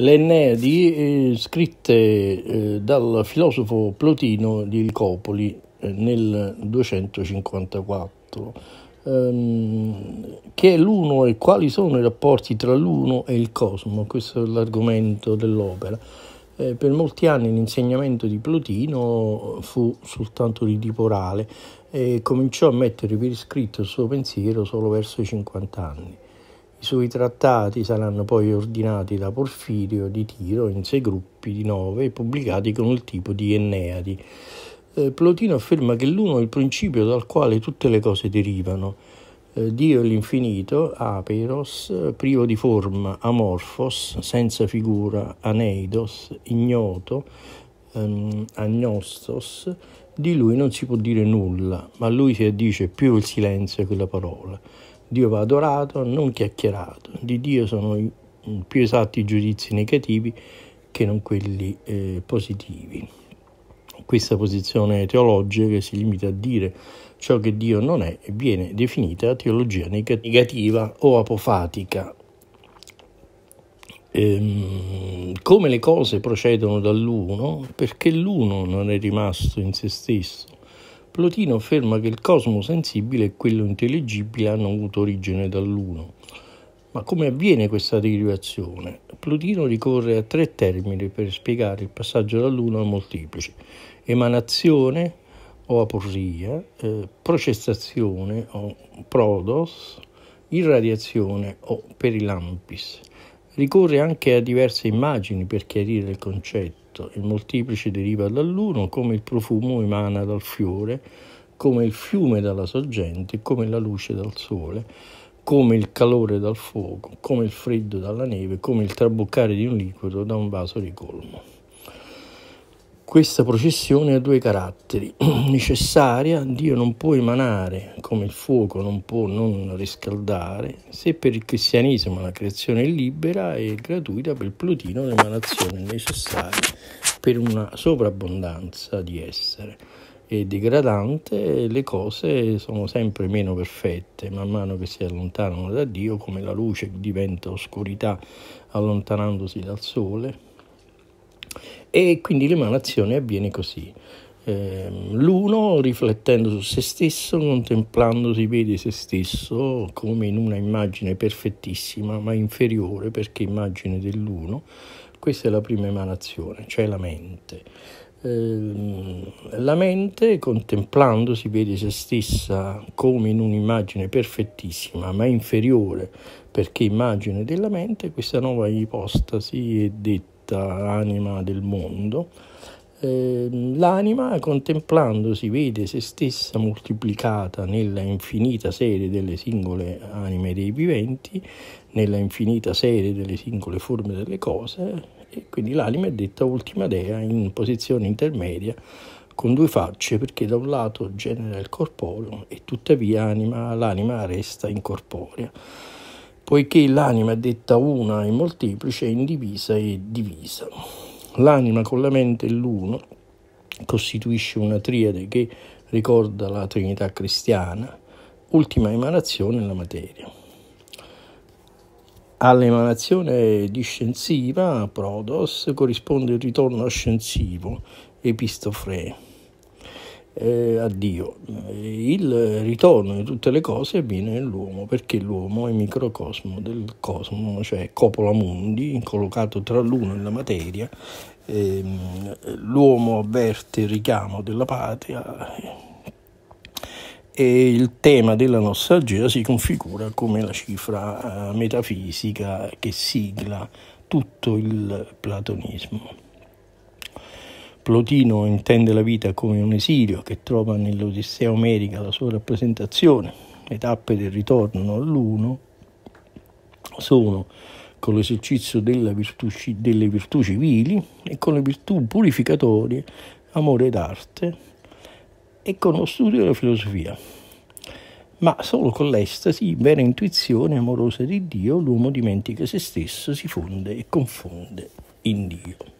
le Enneadi eh, scritte eh, dal filosofo Plotino di Licopoli eh, nel 254, ehm, che è l'uno e quali sono i rapporti tra l'uno e il cosmo, questo è l'argomento dell'opera. Eh, per molti anni l'insegnamento di Plotino fu soltanto di tipo orale e cominciò a mettere per iscritto il suo pensiero solo verso i 50 anni. I suoi trattati saranno poi ordinati da Porfirio di Tiro in sei gruppi di nove e pubblicati con il tipo di Enneadi. Eh, Plotino afferma che l'uno è il principio dal quale tutte le cose derivano. Eh, Dio è l'infinito, aperos, privo di forma, amorfos, senza figura, aneidos, ignoto, ehm, agnostos, di lui non si può dire nulla, ma lui si addice più il silenzio che la parola. Dio va adorato, non chiacchierato. Di Dio sono i più esatti i giudizi negativi che non quelli eh, positivi. Questa posizione teologica che si limita a dire ciò che Dio non è viene definita teologia negativa o apofatica. Ehm, come le cose procedono dall'uno, perché l'uno non è rimasto in se stesso Plotino afferma che il cosmo sensibile e quello intelligibile hanno avuto origine dall'uno. Ma come avviene questa derivazione? Plotino ricorre a tre termini per spiegare il passaggio dall'uno al molteplice: emanazione o aporia, eh, processazione o prodos, irradiazione o perilampis. Ricorre anche a diverse immagini per chiarire il concetto fatto. Certo, il moltiplice deriva dall'uno come il profumo emana dal fiore, come il fiume dalla sorgente, come la luce dal sole, come il calore dal fuoco, come il freddo dalla neve, come il traboccare di un liquido da un vaso ricolmo. Questa processione ha due caratteri. Necessaria, Dio non può emanare come il fuoco non può non riscaldare, se per il cristianesimo la creazione è libera e gratuita, per Plutino l'emanazione è necessaria per una sovrabbondanza di essere e degradante, le cose sono sempre meno perfette man mano che si allontanano da Dio, come la luce diventa oscurità allontanandosi dal sole e quindi l'emanazione avviene così. Ehm, l'uno riflettendo su se stesso, contemplandosi, vede se stesso come in una immagine perfettissima ma inferiore perché immagine dell'uno. Questa è la prima emanazione, cioè la mente ehm, la mente contemplandosi, vede se stessa come in un'immagine perfettissima ma inferiore perché immagine della mente questa nuova ipostasi è detta perfetta anima del mondo, ehm, l'anima contemplandosi vede se stessa moltiplicata nella infinita serie delle singole anime dei viventi, nella infinita serie delle singole forme delle cose, e quindi l'anima è detta ultima dea in posizione intermedia con due facce perché da un lato genera il corporeo e tuttavia anima, l'anima resta incorporea poiché l'anima è detta una e molteplice, è indivisa e divisa. L'anima con la mente e l'uno costituisce una triade che ricorda la Trinità cristiana, ultima emanazione nella materia. All'emanazione discensiva, prodos, corrisponde il ritorno ascensivo, epistofree eh, a Dio. Il ritorno di tutte le cose avviene nell'uomo, perché l'uomo è microcosmo del cosmo, cioè copola mundi, collocato tra l'uno e la materia. Eh, l'uomo avverte il richiamo della patria e il tema della nostalgia si configura come la cifra eh, metafisica che sigla tutto il platonismo. Plotino intende la vita come un esilio che trova nell'Odissea omerica la sua rappresentazione. Le tappe del ritorno all'uno sono con l'esercizio virtù, delle virtù civili e con le virtù purificatorie, amore ed arte e con lo studio della filosofia. Ma solo con l'estasi, vera intuizione amorosa di Dio, l'uomo dimentica se stesso, si fonde e confonde in Dio.